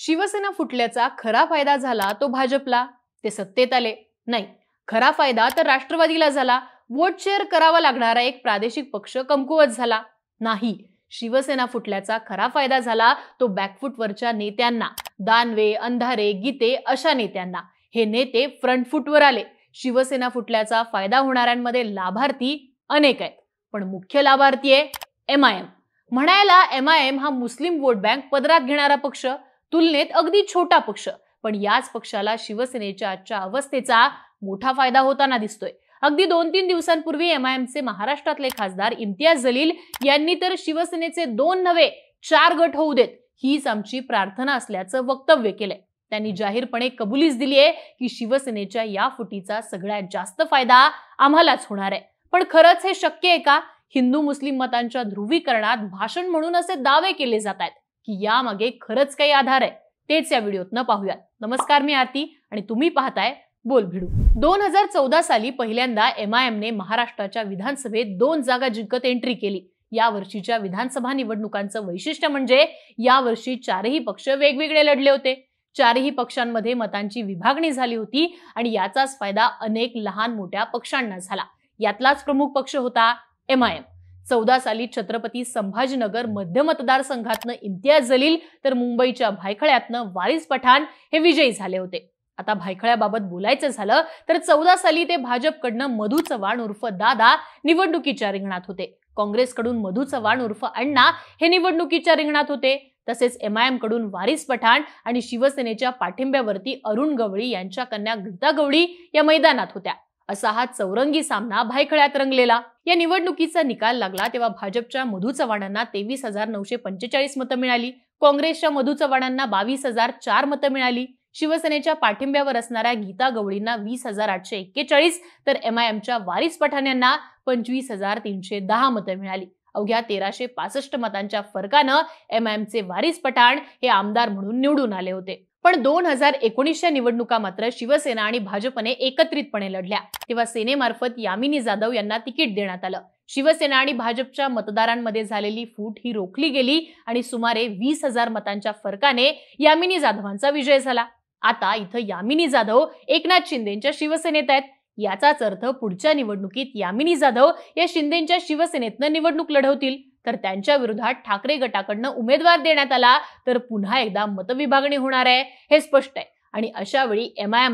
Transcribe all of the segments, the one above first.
शिवसेना फुटल्याचा खरा फायदा झाला तो भाजपला ते सत्तेत आले नाही खरा फायदा तर राष्ट्रवादीला झाला वोट शेअर करावा लागणारा एक प्रादेशिक पक्ष कमकुवत झाला नाही शिवसेना फुटल्याचा खरा फायदा झाला तो बॅकफुटवरच्या नेत्यांना दानवे अंधारे गीते अशा नेत्यांना हे नेते फ्रंटफुटवर आले शिवसेना फुटल्याचा फायदा होणाऱ्यांमध्ये लाभार्थी अनेक आहेत पण मुख्य लाभार्थी आहे एम आय एम म्हणायला एम आय एम हा मुस्लिम वोट बँक पदरात घेणारा पक्ष तुलनेत अगदी छोटा पक्ष पण याच पक्षाला शिवसेनेच्या आजच्या अवस्थेचा मोठा फायदा होताना दिसतोय अगदी दोन तीन दिवसांपूर्वी एमआयएमचे महाराष्ट्रातले खासदार इम्तियाज जलील यांनी तर शिवसेनेचे दोन नवे चार गट होऊ देत हीच आमची प्रार्थना असल्याचं वक्तव्य केलंय त्यांनी जाहीरपणे कबुलीच दिलीये की शिवसेनेच्या या फुटीचा सगळ्यात जास्त फायदा आम्हालाच होणार आहे पण खरंच हे शक्य आहे का हिंदू मुस्लिम मतांच्या ध्रुवीकरणात भाषण म्हणून असे दावे केले जात आहेत की यामागे खरंच काही आधार आहे तेच या व्हिडिओतनं पाहूयात नमस्कार मी आरती आणि तुम्ही पाहताय बोल भिडू दोन हजार चौदा साली पहिल्यांदा एम आय एमने महाराष्ट्राच्या विधानसभेत दोन जागा जिंकत एंट्री केली या वर्षीच्या विधानसभा निवडणुकांचं वैशिष्ट्य म्हणजे यावर्षी चारही पक्ष वेगवेगळे लढले होते चारही पक्षांमध्ये मतांची विभागणी झाली होती आणि याचाच फायदा अनेक लहान मोठ्या पक्षांना झाला यातलाच प्रमुख पक्ष होता एम आय एम चौदा साली छत्रपती संभाजीनगर मध्य मतदारसंघातनं इम्तियाज जलील तर मुंबईच्या भायखळ्यातनं वारिस पठाण हे विजयी झाले होते आता भायखळ्याबाबत बोलायचं झालं तर चौदा साली ते भाजपकडनं मधु चव्हाण उर्फ दादा निवडणुकीच्या रिंगणात होते काँग्रेसकडून मधु चव्हाण उर्फ अण्णा हे निवडणुकीच्या रिंगणात होते तसेच एमआयएम कडून वारिस पठाण आणि शिवसेनेच्या पाठिंब्यावरती अरुण गवळी यांच्या कन्या गीता गवळी या मैदानात होत्या असा हा चौरंगी सामना भायखळ्यात रंगलेला या निवडणुकीचा निकाल लागला तेव्हा भाजपच्या मधू चव्हाणांना तेवीस हजार नऊशे पंचेचाळीस मतं मिळाली काँग्रेसच्या मधू चव्हाणांना बावीस हजार चार मतं मिळाली शिवसेनेच्या पाठिंब्यावर असणाऱ्या गीता गवळींना वीस हजार आठशे एक्केचाळीस तर एमआयएमच्या वारिस पठाण यांना पंचवीस हजार तीनशे दहा मतं मिळाली अवघ्या तेराशे पासष्ट मतांच्या फरकानं एमआयएमचे वारिस पठाण हे आमदार म्हणून निवडून आले होते पण दोन हजार एकोणीसच्या निवडणुका मात्र शिवसेना आणि भाजपने एकत्रितपणे लढल्या तेव्हा सेनेमार्फत यामिनी जाधव यांना तिकीट देण्यात आलं शिवसेना आणि भाजपच्या मतदारांमध्ये झालेली फूट ही रोखली गेली आणि सुमारे वीस हजार मतांच्या फरकाने यामिनी जाधवांचा विजय झाला आता इथं यामिनी जाधव एकनाथ शिंदेच्या शिवसेनेत आहेत याचाच अर्थ पुढच्या निवडणुकीत यामिनी जाधव या शिंदेच्या शिवसेनेतनं निवडणूक लढवतील तर त्यांच्या विरोधात ठाकरे गटाकडनं उमेदवार देण्यात आला तर पुन्हा एकदा मतविभागणी होणार आहे हे स्पष्ट आहे आणि अशा वेळी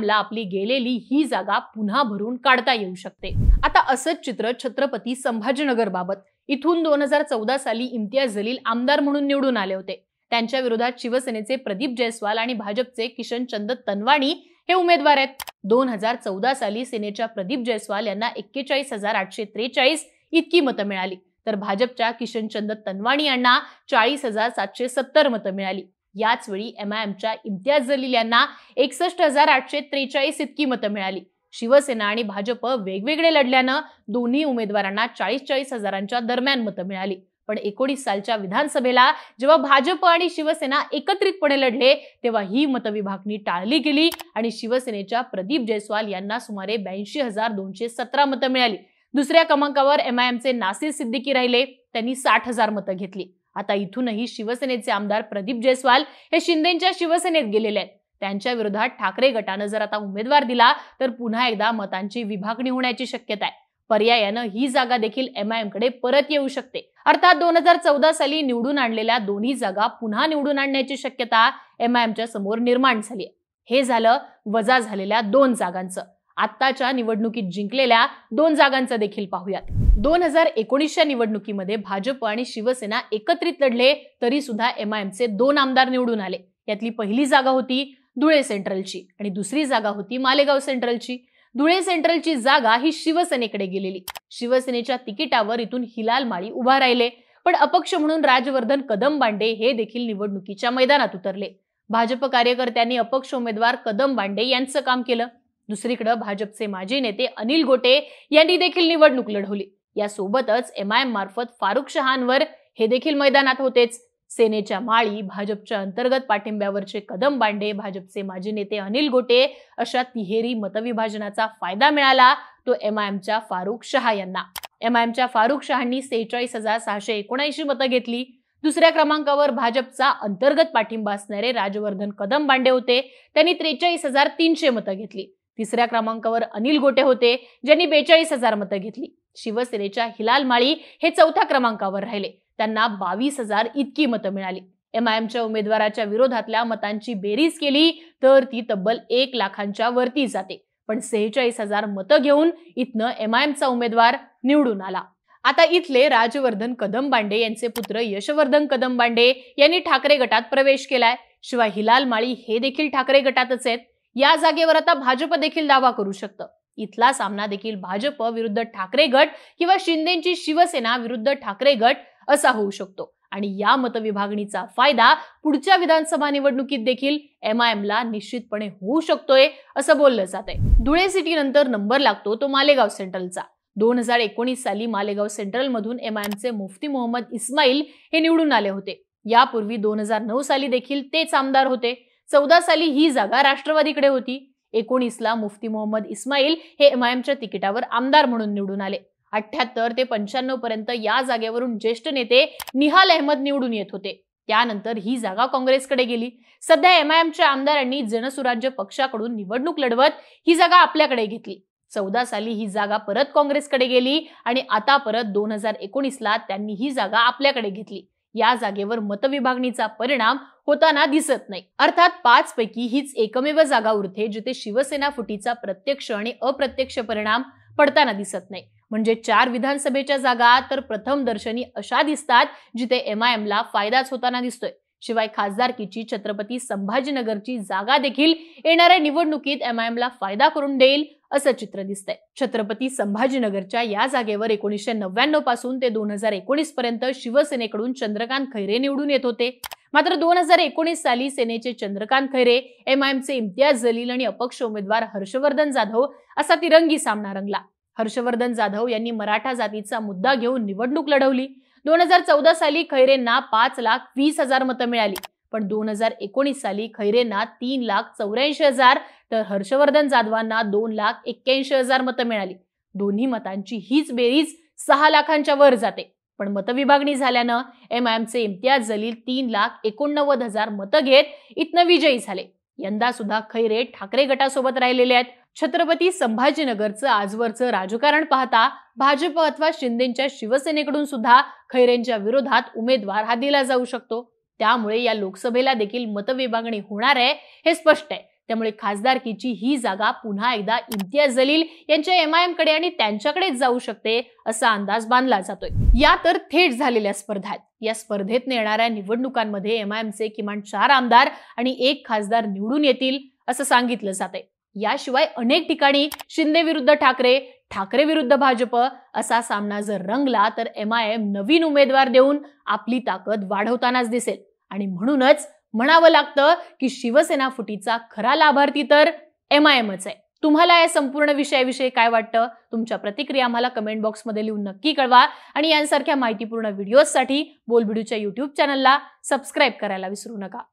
ला आपली गेलेली ही जागा पुन्हा भरून काढता येऊ शकते आता असंच चित्र छत्रपती संभाजीनगर बाबत इथून दोन हजार चौदा साली इम्तियाज जलील आमदार म्हणून निवडून आले होते त्यांच्या विरोधात शिवसेनेचे प्रदीप जयस्वाल आणि भाजपचे किशन चंद तनवाणी हे उमेदवार आहेत दोन हजार चौदा साली सेनेच्या प्रदीप जयस्वाल यांना एक्केचाळीस हजार आठशे त्रेचाळीस इतकी मतं मिळाली तर भाजपच्या किशनचंद तनवाणी यांना चाळीस हजार सातशे सत्तर मतं मिळाली याच वेळी एमच्या इम्तियाज जलील यांना एकसष्ट हजार आठशे त्रेचाळीस इतकी मतं मिळाली शिवसेना आणि भाजप वेगवेगळे लढल्यानं दोन्ही उमेदवारांना चाळीस चाळीस हजारांच्या दरम्यान मतं मिळाली पण एकोणीस सालच्या विधानसभेला जेव्हा भाजप आणि शिवसेना एकत्रितपणे लढले तेव्हा ही मतविभागणी टाळली गेली आणि शिवसेनेच्या प्रदीप जयस्वाल यांना सुमारे ब्याऐंशी हजार दोनशे सतरा मतं मिळाली दुसऱ्या क्रमांकावर एम एमआयएमचे नासिर सिद्दीकी राहिले त्यांनी साठ हजार मतं घेतली आता इथूनही शिवसेनेचे आमदार प्रदीप जयस्वाल हे शिंदेच्या शिवसेनेत गेलेले आहेत त्यांच्या विरोधात ठाकरे गटानं जर आता उमेदवार दिला तर पुन्हा एकदा मतांची विभागणी होण्याची शक्यता आहे पर्यायानं ही जागा देखील एमआयएम कडे परत येऊ शकते अर्थात दोन हजार चौदा साली निवडून आणलेल्या दोन्ही जागा पुन्हा निवडून आणण्याची शक्यता एमआयएमच्या समोर निर्माण झाली हे झालं वजा झालेल्या दोन जागांचं आत्ताच्या निवडणुकीत जिंकलेल्या दोन जागांचा देखील पाहूयात दोन हजार एकोणीसच्या निवडणुकीमध्ये भाजप आणि शिवसेना एकत्रित लढले तरी सुद्धा एमआयएमचे दोन आमदार निवडून आले यातली पहिली जागा होती धुळे सेंट्रलची आणि दुसरी जागा होती मालेगाव सेंट्रलची धुळे सेंट्रलची जागा ही शिवसेनेकडे गेलेली शिवसेनेच्या तिकिटावर इथून हिलाल माळी उभा राहिले पण अपक्ष म्हणून राजवर्धन कदमबांडे हे देखील निवडणुकीच्या मैदानात उतरले भाजप कार्यकर्त्यांनी अपक्ष उमेदवार कदम बांडे यांचं काम केलं दुसरीकडे भाजपचे माजी नेते अनिल गोटे यांनी देखील निवडणूक लढवली यासोबतच एम आय एम मार्फत फारुख शहांवर हे देखील मैदानात होतेच सेनेच्या माळी भाजपच्या अंतर्गत पाठिंब्यावरचे कदम बांडे भाजपचे माजी नेते अनिल गोटे अशा तिहेरी मतविभाजनाचा फायदा मिळाला तो एम आय एमच्या फारुख शहा यांना एम आय एमच्या फारुख शहांनी सेहेचाळीस हजार सहाशे एकोणऐंशी मतं घेतली दुसऱ्या क्रमांकावर भाजपचा अंतर्गत पाठिंबा असणारे राजवर्धन कदम बांडे होते त्यांनी त्रेचाळीस हजार तीनशे मतं घेतली तिसऱ्या क्रमांकावर अनिल गोटे होते ज्यांनी बेचाळीस हजार मतं घेतली शिवसेनेच्या हिलाल माळी हे चौथ्या क्रमांकावर राहिले त्यांना बावीस हजार इतकी मतं मिळाली एम एमच्या उमेदवाराच्या विरोधातल्या मतांची बेरीज केली तर ती तब्बल एक लाखांच्या वरती जाते पण सेहेचाळीस हजार मतं घेऊन इथनं एम एमचा उमेदवार निवडून आला आता इथले राजवर्धन कदमबांडे यांचे पुत्र यशवर्धन कदमबांडे यांनी ठाकरे गटात प्रवेश केलाय शिवाय हिलाल माळी हे देखील ठाकरे गटातच आहेत या जागेवर आता भाजप देखील दावा करू शकतं इथला सामना देखील भाजप विरुद्ध ठाकरे गट किंवा शिंदेची शिवसेना विरुद्ध ठाकरे गट असा होऊ शकतो आणि या मतविभागणीचा फायदा पुढच्या विधानसभा निवडणुकीत देखील एम आय एमला निश्चितपणे होऊ शकतोय असं बोललं जात आहे धुळे सिटी नंतर नंबर लागतो तो मालेगाव सेंट्रलचा दोन हजार एकोणीस साली मालेगाव सेंट्रलमधून एम आय एमचे मुफ्ती मोहम्मद इस्माईल हे निवडून आले होते यापूर्वी दोन हजार नऊ साली देखील तेच आमदार होते चौदा साली ही जागा राष्ट्रवादीकडे होती एकोणीसला मुफ्ती मोहम्मद इस्माईल हे एमआयएमच्या तिकिटावर आमदार म्हणून निवडून आले अठ्याहत्तर ते पंच्याण्णव पर्यंत या जागेवरून ज्येष्ठ नेते निहाल अहमद निवडून येत होते त्यानंतर ही जागा काँग्रेसकडे गेली सध्या एमआयएमच्या आमदारांनी जनसुराज्य पक्षाकडून निवडणूक लढवत ही जागा आपल्याकडे घेतली चौदा साली ही जागा परत काँग्रेसकडे गेली आणि आता परत दोन हजार एकोणीसला त्यांनी ही जागा आपल्याकडे घेतली या जागेवर मतविभागणीचा परिणाम होताना दिसत नाही अर्थात पाच पैकी हीच एकमेव जागा उरते जिथे शिवसेना फुटीचा प्रत्यक्ष आणि अप्रत्यक्ष परिणाम पडताना दिसत नाही म्हणजे चार विधानसभेच्या जागा तर प्रथम दर्शनी अशा दिसतात जिथे एमआयएमला फायदाच होताना दिसतोय शिवाय खासदारकीची छत्रपती संभाजीनगरची जागा देखील येणाऱ्या निवडणुकीत एमला फायदा करून देईल असं चित्र दिसतंय छत्रपती संभाजीनगरच्या या जागेवर एकोणीसशे नव्याण्णव पासून ते दोन हजार एकोणीस पर्यंत शिवसेनेकडून चंद्रकांत खैरे निवडून येत होते मात्र दोन हजार एकोणीस साली सेनेचे चंद्रकांत खैरे एमआयएमचे इम्तियाज जलील आणि अपक्ष उमेदवार हर्षवर्धन जाधव असा तिरंगी सामना रंगला हर्षवर्धन जाधव यांनी मराठा जातीचा मुद्दा घेऊन निवडणूक लढवली दोन हजार चौदा साली खैरेंना पाच लाख वीस हजार मतं मिळाली पण दोन हजार एकोणीस साली खैरेंना तीन लाख चौऱ्याऐंशी हजार तर हर्षवर्धन जाधवांना दोन लाख एक्क्याऐंशी हजार मतं मिळाली दोन्ही मतांची हीच बेरीज सहा लाखांच्या वर जाते पण मतविभागणी झाल्यानं एम आय एमचे इम्तियाज जलील तीन लाख एकोणनव्वद हजार मतं घेत इथनं विजयी झाले यंदा सुद्धा खैरे ठाकरे गटासोबत राहिलेले आहेत छत्रपती संभाजीनगरचं आजवरचं राजकारण पाहता भाजप अथवा शिंदेच्या शिवसेनेकडून सुद्धा खैरेंच्या विरोधात उमेदवार हा दिला जाऊ शकतो त्यामुळे या लोकसभेला देखील मतविभागणी होणार आहे हे स्पष्ट आहे त्यामुळे खासदारकीची ही जागा पुन्हा एकदा इम्तियाज जलील यांच्या कडे आणि त्यांच्याकडेच जाऊ शकते असा अंदाज बांधला जातोय या तर थेट झालेल्या स्पर्धा या स्पर्धेत नेणाऱ्या निवडणुकांमध्ये एमआयएमचे किमान चार आमदार आणि एक खासदार निवडून येतील असं सांगितलं जात आहे याशिवाय अनेक ठिकाणी शिंदे विरुद्ध ठाकरे ठाकरे विरुद्ध भाजप असा सामना जर रंगला तर एम आय एम नवीन उमेदवार देऊन आपली ताकद वाढवतानाच दिसेल आणि म्हणूनच म्हणावं लागतं की शिवसेना फुटीचा खरा लाभार्थी तर एम आय एमच आहे तुम्हाला या संपूर्ण विषयाविषयी काय वाटतं तुमच्या प्रतिक्रिया आम्हाला कमेंट बॉक्समध्ये लिहून नक्की कळवा आणि यांसारख्या माहितीपूर्ण व्हिडिओजसाठी बोलबिडूच्या यूट्यूब चॅनलला सबस्क्राईब करायला विसरू नका